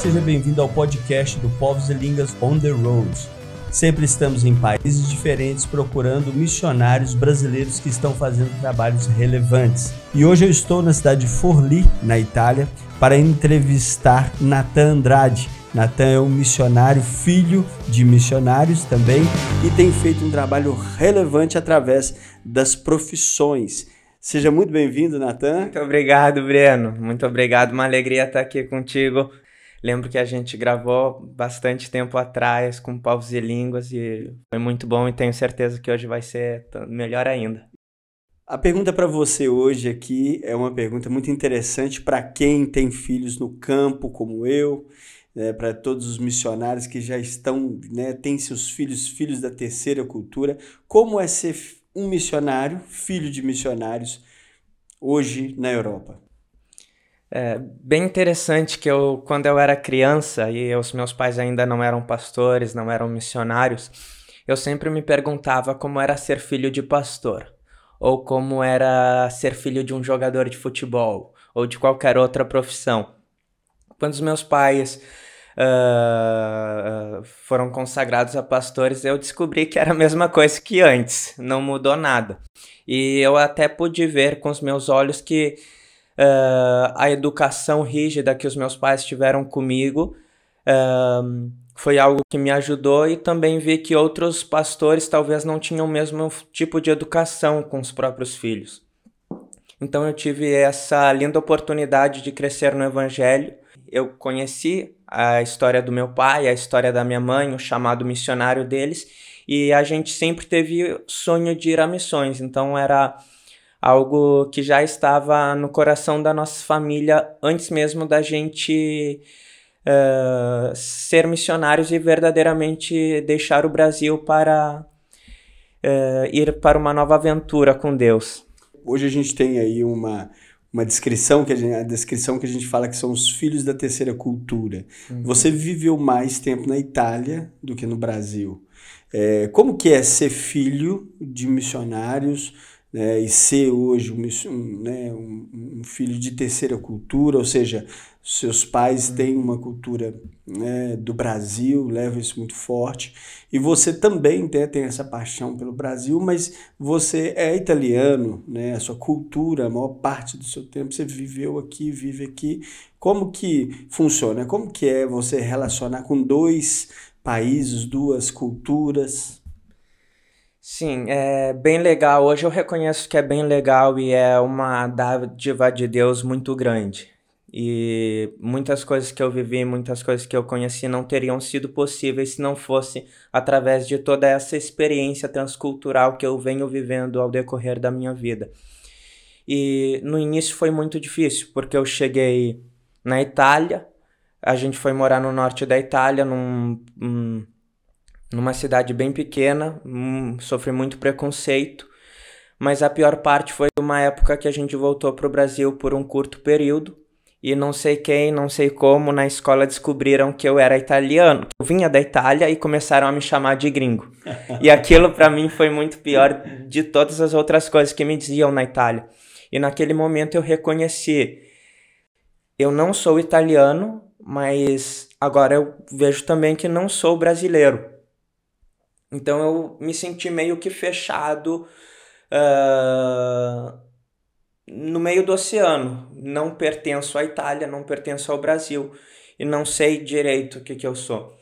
seja bem-vindo ao podcast do Povos e Línguas on the Road. Sempre estamos em países diferentes procurando missionários brasileiros que estão fazendo trabalhos relevantes. E hoje eu estou na cidade de Forli, na Itália, para entrevistar Natan Andrade. Natan é um missionário, filho de missionários também, e tem feito um trabalho relevante através das profissões. Seja muito bem-vindo, Natan. Muito obrigado, Breno. Muito obrigado. Uma alegria estar aqui contigo Lembro que a gente gravou bastante tempo atrás com Povos e Línguas e foi muito bom e tenho certeza que hoje vai ser melhor ainda. A pergunta para você hoje aqui é uma pergunta muito interessante para quem tem filhos no campo, como eu, né, para todos os missionários que já estão, né, têm seus filhos, filhos da terceira cultura. Como é ser um missionário, filho de missionários, hoje na Europa? é, bem interessante que eu, quando eu era criança e os meus pais ainda não eram pastores, não eram missionários, eu sempre me perguntava como era ser filho de pastor, ou como era ser filho de um jogador de futebol, ou de qualquer outra profissão. Quando os meus pais Uh, foram consagrados a pastores, eu descobri que era a mesma coisa que antes, não mudou nada. E eu até pude ver com os meus olhos que uh, a educação rígida que os meus pais tiveram comigo uh, foi algo que me ajudou e também vi que outros pastores talvez não tinham o mesmo tipo de educação com os próprios filhos. Então eu tive essa linda oportunidade de crescer no Evangelho. Eu conheci a história do meu pai, a história da minha mãe, o chamado missionário deles, e a gente sempre teve sonho de ir a missões. Então era algo que já estava no coração da nossa família antes mesmo da gente uh, ser missionários e verdadeiramente deixar o Brasil para uh, ir para uma nova aventura com Deus. Hoje a gente tem aí uma uma descrição que a, gente, a descrição que a gente fala que são os filhos da terceira cultura. Uhum. Você viveu mais tempo na Itália do que no Brasil. É, como que é ser filho de missionários? né, e ser hoje um, um, né, um, filho de terceira cultura, ou seja, seus pais hum. têm uma cultura né, do Brasil, leva isso muito forte, e você também tem, né, tem essa paixão pelo Brasil, mas você é italiano, né, a sua cultura, a maior parte do seu tempo você viveu aqui, vive aqui. Como que funciona? Como que é você relacionar com dois países, duas culturas? Sim, é bem legal. Hoje eu reconheço que é bem legal e é uma dádiva de Deus muito grande. E muitas coisas que eu vivi, muitas coisas que eu conheci não teriam sido possíveis se não fosse através de toda essa experiência transcultural que eu venho vivendo ao decorrer da minha vida. E no início foi muito difícil, porque eu cheguei na Itália, a gente foi morar no norte da Itália, num numa cidade bem pequena, hum, sofri muito preconceito, mas a pior parte foi uma época que a gente voltou para o Brasil por um curto período e não sei quem, não sei como, na escola descobriram que eu era italiano, que eu vinha da Itália e começaram a me chamar de gringo. E aquilo para mim foi muito pior de todas as outras coisas que me diziam na Itália. E naquele momento eu reconheci eu não sou italiano, mas agora eu vejo também que não sou brasileiro. Então eu me senti meio que fechado uh, no meio do oceano. Não pertenço à Itália, não pertenço ao Brasil e não sei direito o que, que eu sou.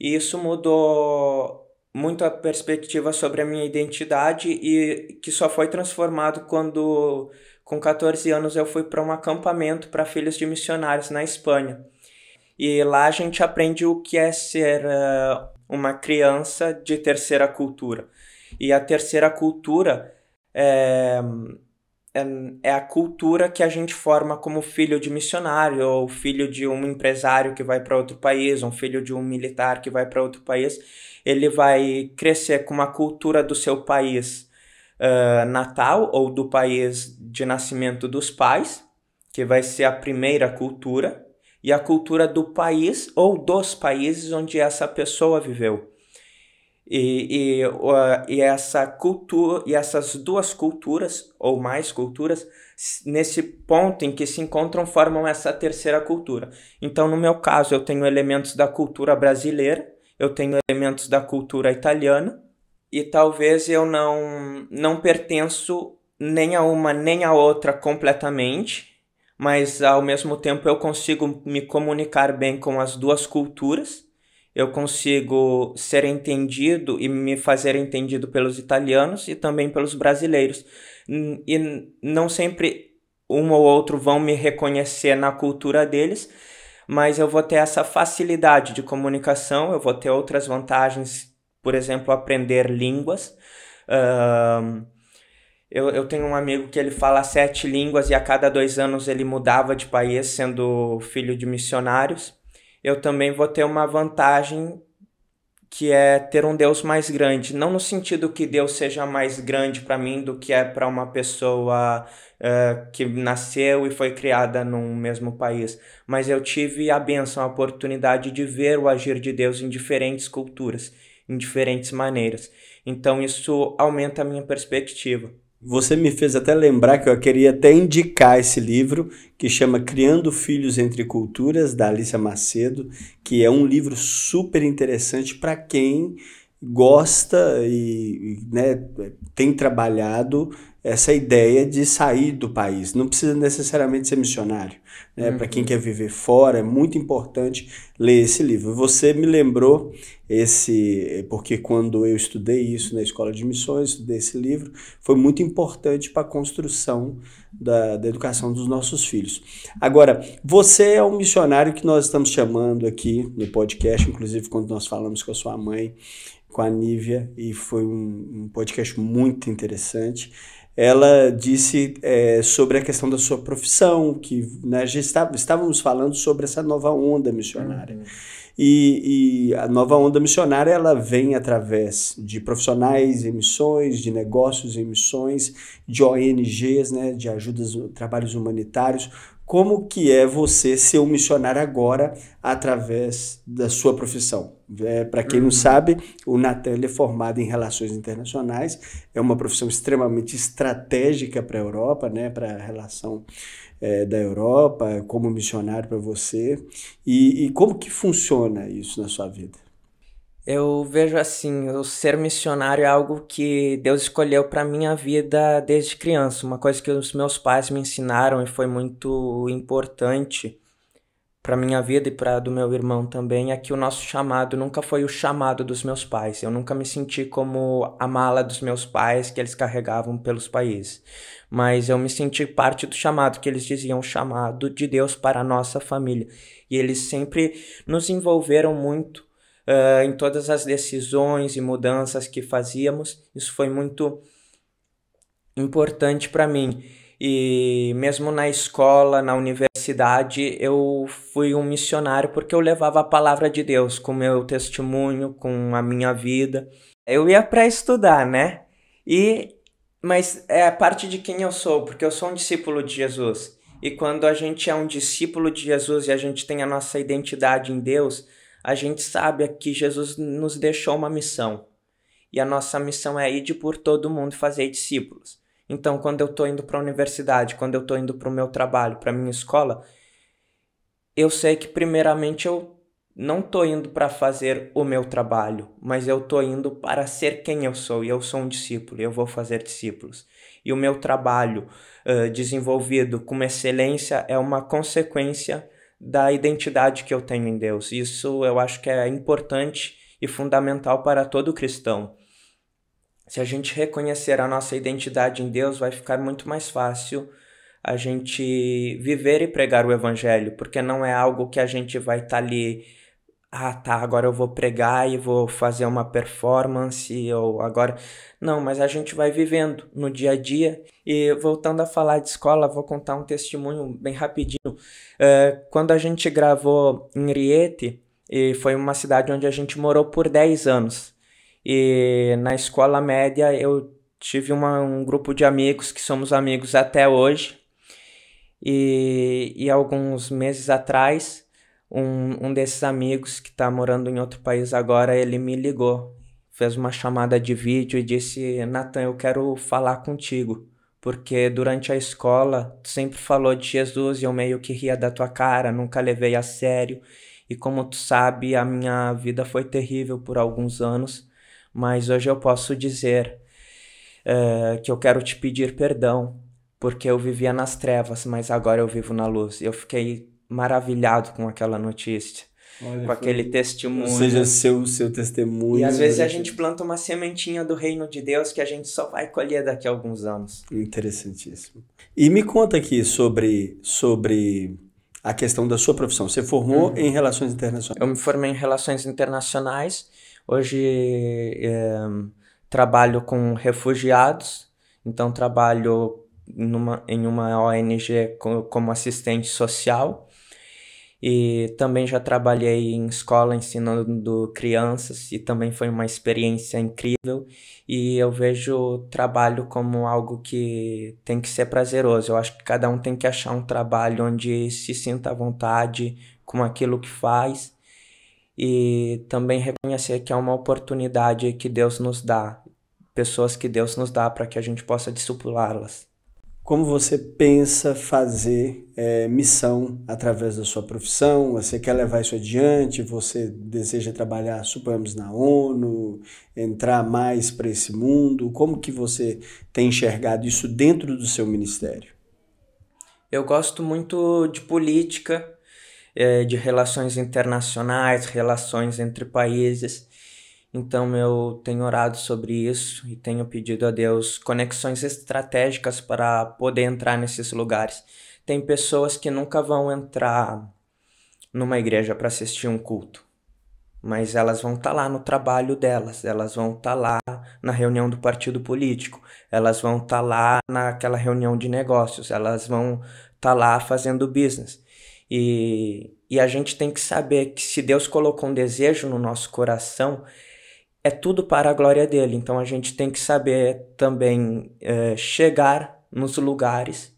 E isso mudou muito a perspectiva sobre a minha identidade e que só foi transformado quando com 14 anos eu fui para um acampamento para filhos de missionários na Espanha. E lá a gente aprende o que é ser uh, uma criança de terceira cultura. E a terceira cultura é, é, é a cultura que a gente forma como filho de missionário, ou filho de um empresário que vai para outro país, um filho de um militar que vai para outro país. Ele vai crescer com uma cultura do seu país uh, natal ou do país de nascimento dos pais, que vai ser a primeira cultura e a cultura do país ou dos países onde essa pessoa viveu. E, e, uh, e essa cultura e essas duas culturas ou mais culturas nesse ponto em que se encontram formam essa terceira cultura. Então, no meu caso, eu tenho elementos da cultura brasileira, eu tenho elementos da cultura italiana e talvez eu não não pertenço nem a uma nem a outra completamente, mas ao mesmo tempo eu consigo me comunicar bem com as duas culturas. Eu consigo ser entendido e me fazer entendido pelos italianos e também pelos brasileiros. E não sempre um ou outro vão me reconhecer na cultura deles, mas eu vou ter essa facilidade de comunicação, eu vou ter outras vantagens, por exemplo, aprender línguas. Uh eu, eu tenho um amigo que ele fala sete línguas e a cada dois anos ele mudava de país, sendo filho de missionários. Eu também vou ter uma vantagem que é ter um Deus mais grande. Não no sentido que Deus seja mais grande para mim do que é para uma pessoa uh, que nasceu e foi criada num mesmo país, mas eu tive a benção, a oportunidade de ver o agir de Deus em diferentes culturas, em diferentes maneiras. Então isso aumenta a minha perspectiva. Você me fez até lembrar que eu queria até indicar esse livro que chama Criando Filhos entre Culturas, da Alicia Macedo, que é um livro super interessante para quem gosta e né, tem trabalhado essa ideia de sair do país. Não precisa necessariamente ser missionário. Né? Uhum. Para quem quer viver fora, é muito importante ler esse livro. Você me lembrou esse, porque quando eu estudei isso na escola de missões, estudei esse livro, foi muito importante para a construção da, da educação dos nossos filhos. Agora, você é um missionário que nós estamos chamando aqui no podcast, inclusive quando nós falamos com a sua mãe, com a Nívia, e foi um, um podcast muito interessante ela disse é, sobre a questão da sua profissão, que né, já está, estávamos falando sobre essa nova onda missionária. Uhum. E, e, a nova onda missionária ela vem através de profissionais em missões, de negócios em missões, de ONGs, né, de ajudas, trabalhos humanitários, como que é você ser um missionário agora através da sua profissão. É, Para quem não uhum. sabe, o Natan é formado em relações internacionais, é uma profissão extremamente estratégica para a Europa, né, para a relação é, da Europa, como missionário para você. E, e como que funciona isso na sua vida? Eu vejo assim, o ser missionário é algo que Deus escolheu para minha vida desde criança, uma coisa que os meus pais me ensinaram e foi muito importante para minha vida e para do meu irmão também, é que o nosso chamado nunca foi o chamado dos meus pais. Eu nunca me senti como a mala dos meus pais que eles carregavam pelos países, mas eu me senti parte do chamado que eles diziam, chamado de Deus para a nossa família. E eles sempre nos envolveram muito uh, em todas as decisões e mudanças que fazíamos. Isso foi muito importante para mim. E mesmo na escola, na universidade, eu fui um missionário porque eu levava a palavra de Deus com meu testemunho, com a minha vida. Eu ia para estudar, né? E mas é parte de quem eu sou, porque eu sou um discípulo de Jesus. E quando a gente é um discípulo de Jesus e a gente tem a nossa identidade em Deus, a gente sabe que Jesus nos deixou uma missão. E a nossa missão é ir por todo mundo fazer discípulos. Então, quando eu estou indo para a universidade, quando eu estou indo para o meu trabalho, para minha escola, eu sei que primeiramente eu não estou indo para fazer o meu trabalho, mas eu estou indo para ser quem eu sou. E eu sou um discípulo, eu vou fazer discípulos. E o meu trabalho uh, desenvolvido com excelência é uma consequência da identidade que eu tenho em Deus. Isso eu acho que é importante e fundamental para todo cristão. Se a gente reconhecer a nossa identidade em Deus, vai ficar muito mais fácil a gente viver e pregar o evangelho, porque não é algo que a gente vai estar tá ali, ah, tá, agora eu vou pregar e vou fazer uma performance ou agora, não, mas a gente vai vivendo no dia a dia. E voltando a falar de escola, vou contar um testemunho bem rapidinho. Uh, quando a gente gravou em Riete, e foi uma cidade onde a gente morou por 10 anos. E na escola média eu tive uma, um grupo de amigos que somos amigos até hoje. E, e alguns meses atrás, um, um desses amigos que está morando em outro país agora, ele me ligou, fez uma chamada de vídeo e disse: Natan, eu quero falar contigo porque durante a escola tu sempre falou de Jesus e eu meio que ria da tua cara, nunca levei a sério. E como tu sabe, a minha vida foi terrível por alguns anos, mas hoje eu posso dizer uh, que eu quero te pedir perdão, porque eu vivia nas trevas, mas agora eu vivo na luz. Eu fiquei maravilhado com aquela notícia. Olha, com aquele foi... testemunho. Ou seja, seu, seu testemunho. E às vezes né? a gente planta uma sementinha do reino de Deus que a gente só vai colher daqui a alguns anos. Interessantíssimo. E me conta aqui sobre, sobre a questão da sua profissão. Você formou uhum. em Relações Internacionais? Eu me formei em Relações Internacionais. Hoje é, trabalho com refugiados, então trabalho numa, em uma ONG como assistente social. E também já trabalhei em escola ensinando crianças e também foi uma experiência incrível. E eu vejo o trabalho como algo que tem que ser prazeroso. Eu acho que cada um tem que achar um trabalho onde se sinta à vontade com aquilo que faz e também reconhecer que é uma oportunidade que Deus nos dá, pessoas que Deus nos dá para que a gente possa discipulá-las como você pensa fazer é, missão através da sua profissão? Você quer levar isso adiante? Você deseja trabalhar, suponhamos, na ONU, entrar mais para esse mundo? Como que você tem enxergado isso dentro do seu ministério? Eu gosto muito de política, é, de relações internacionais, relações entre países. Então eu tenho orado sobre isso e tenho pedido a Deus conexões estratégicas para poder entrar nesses lugares. Tem pessoas que nunca vão entrar numa igreja para assistir um culto, mas elas vão estar tá lá no trabalho delas, elas vão estar tá lá na reunião do partido político, elas vão estar tá lá naquela reunião de negócios, elas vão estar tá lá fazendo business. E, e a gente tem que saber que se Deus colocou um desejo no nosso coração, é tudo para a glória dele. Então a gente tem que saber também é, chegar nos lugares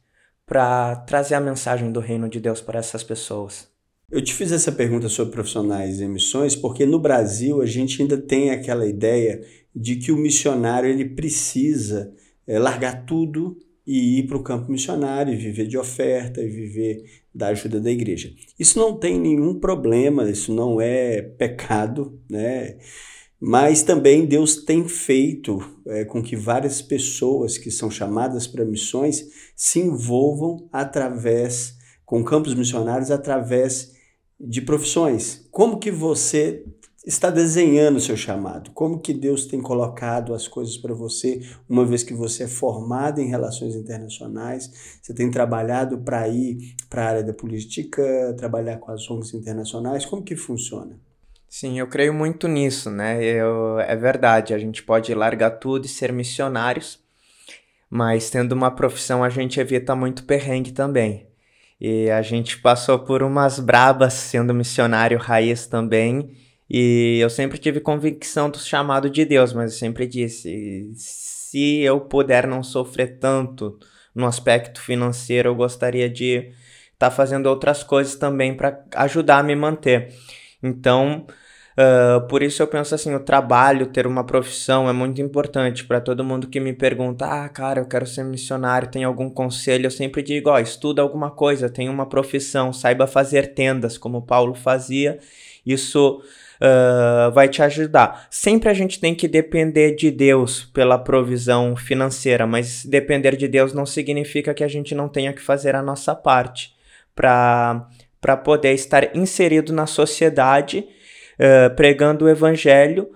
para trazer a mensagem do reino de Deus para essas pessoas. Eu te fiz essa pergunta sobre profissionais em missões porque no Brasil a gente ainda tem aquela ideia de que o missionário ele precisa é, largar tudo e ir para o campo missionário e viver de oferta e viver da ajuda da igreja. Isso não tem nenhum problema, isso não é pecado, né? Mas também Deus tem feito é, com que várias pessoas que são chamadas para missões se envolvam através, com campos missionários, através de profissões. Como que você está desenhando o seu chamado? Como que Deus tem colocado as coisas para você, uma vez que você é formado em relações internacionais, você tem trabalhado para ir para a área da política, trabalhar com as ONGs internacionais, como que funciona? Sim, eu creio muito nisso, né? Eu, é verdade, a gente pode largar tudo e ser missionários, mas tendo uma profissão a gente evita muito perrengue também. E a gente passou por umas brabas sendo missionário raiz também, e eu sempre tive convicção do chamado de Deus, mas eu sempre disse: se eu puder não sofrer tanto no aspecto financeiro, eu gostaria de estar tá fazendo outras coisas também para ajudar a me manter. Então, uh, por isso eu penso assim: o trabalho, ter uma profissão é muito importante. Para todo mundo que me pergunta, ah, cara, eu quero ser missionário, tem algum conselho? Eu sempre digo: ó, estuda alguma coisa, tenha uma profissão, saiba fazer tendas, como Paulo fazia. Isso uh, vai te ajudar. Sempre a gente tem que depender de Deus pela provisão financeira, mas depender de Deus não significa que a gente não tenha que fazer a nossa parte para para poder estar inserido na sociedade, eh, pregando o evangelho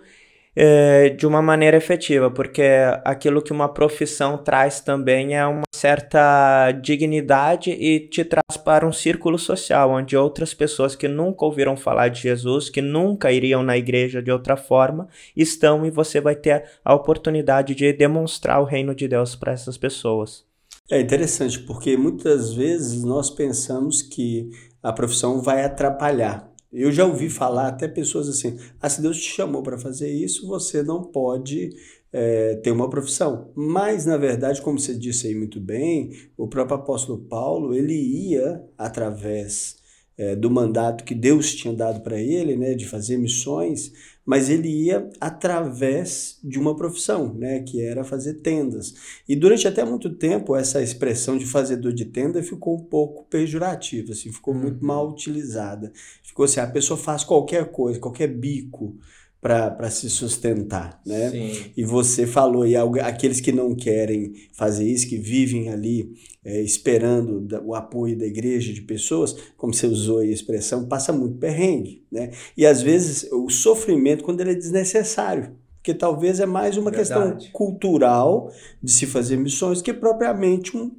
eh, de uma maneira efetiva, porque aquilo que uma profissão traz também é uma certa dignidade e te traz para um círculo social, onde outras pessoas que nunca ouviram falar de Jesus, que nunca iriam na igreja de outra forma, estão e você vai ter a oportunidade de demonstrar o reino de Deus para essas pessoas. É interessante, porque muitas vezes nós pensamos que a profissão vai atrapalhar. Eu já ouvi falar até pessoas assim: ah, se Deus te chamou para fazer isso, você não pode é, ter uma profissão. Mas, na verdade, como você disse aí muito bem, o próprio apóstolo Paulo, ele ia através é, do mandato que Deus tinha dado para ele, né, de fazer missões, mas ele ia através de uma profissão, né, que era fazer tendas. E durante até muito tempo essa expressão de fazedor de tenda ficou um pouco pejorativa, assim, ficou uhum. muito mal utilizada. Ficou assim, ah, a pessoa faz qualquer coisa, qualquer bico para se sustentar, né? Sim. E você falou, e aqueles que não querem fazer isso, que vivem ali é, esperando o apoio da igreja, de pessoas, como você usou a expressão, passa muito perrengue, né? E às vezes o sofrimento quando ele é desnecessário, porque talvez é mais uma Verdade. questão cultural de se fazer missões que propriamente um,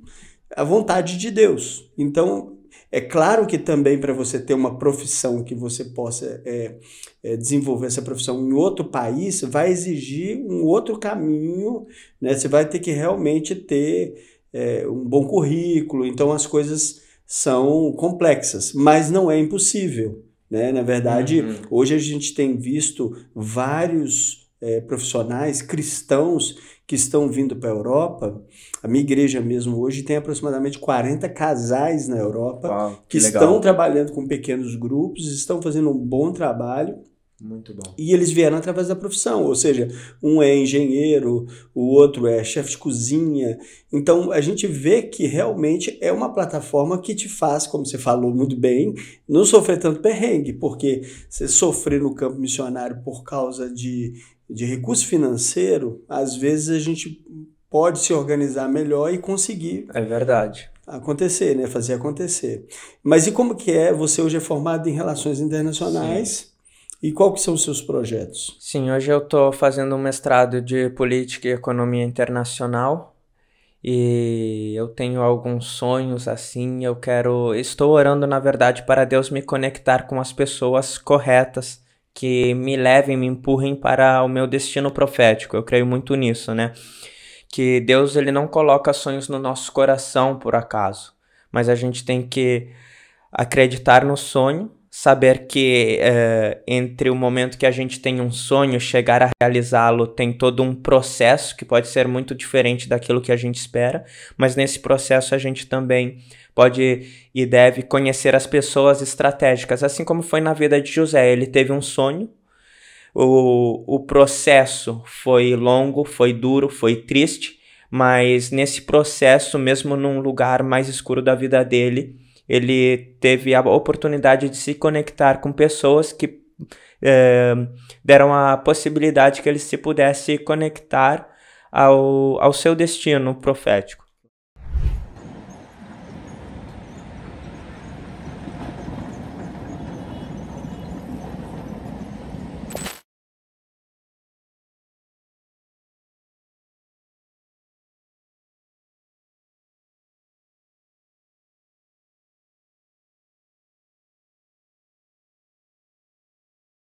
a vontade de Deus. Então, é claro que também para você ter uma profissão que você possa é, é, desenvolver essa profissão em outro país, vai exigir um outro caminho, né? Você vai ter que realmente ter é, um bom currículo, então as coisas são complexas, mas não é impossível. Né? Na verdade, uhum. hoje a gente tem visto vários é, profissionais cristãos que estão vindo para a Europa. A minha igreja mesmo hoje tem aproximadamente 40 casais na Europa Uau, que, que estão trabalhando com pequenos grupos, estão fazendo um bom trabalho. Muito bom. E eles vieram através da profissão, ou seja, um é engenheiro, o outro é chefe de cozinha. Então a gente vê que realmente é uma plataforma que te faz, como você falou muito bem, não sofrer tanto perrengue, porque você sofrer no campo missionário por causa de de recurso financeiro, às vezes a gente pode se organizar melhor e conseguir. É verdade. Acontecer, né? Fazer acontecer. Mas e como que é? Você hoje é formado em relações internacionais. Sim. E quais são os seus projetos? Sim, hoje eu estou fazendo um mestrado de política e economia internacional e eu tenho alguns sonhos assim. Eu quero, estou orando na verdade para Deus me conectar com as pessoas corretas que me levem, me empurrem para o meu destino profético. Eu creio muito nisso, né? Que Deus ele não coloca sonhos no nosso coração por acaso, mas a gente tem que acreditar no sonho saber que eh, entre o momento que a gente tem um sonho, chegar a realizá-lo, tem todo um processo que pode ser muito diferente daquilo que a gente espera, mas nesse processo a gente também pode e deve conhecer as pessoas estratégicas, assim como foi na vida de José. Ele teve um sonho, o, o processo foi longo, foi duro, foi triste, mas nesse processo, mesmo num lugar mais escuro da vida dele, ele teve a oportunidade de se conectar com pessoas que eh, deram a possibilidade que ele se pudesse conectar ao, ao seu destino profético.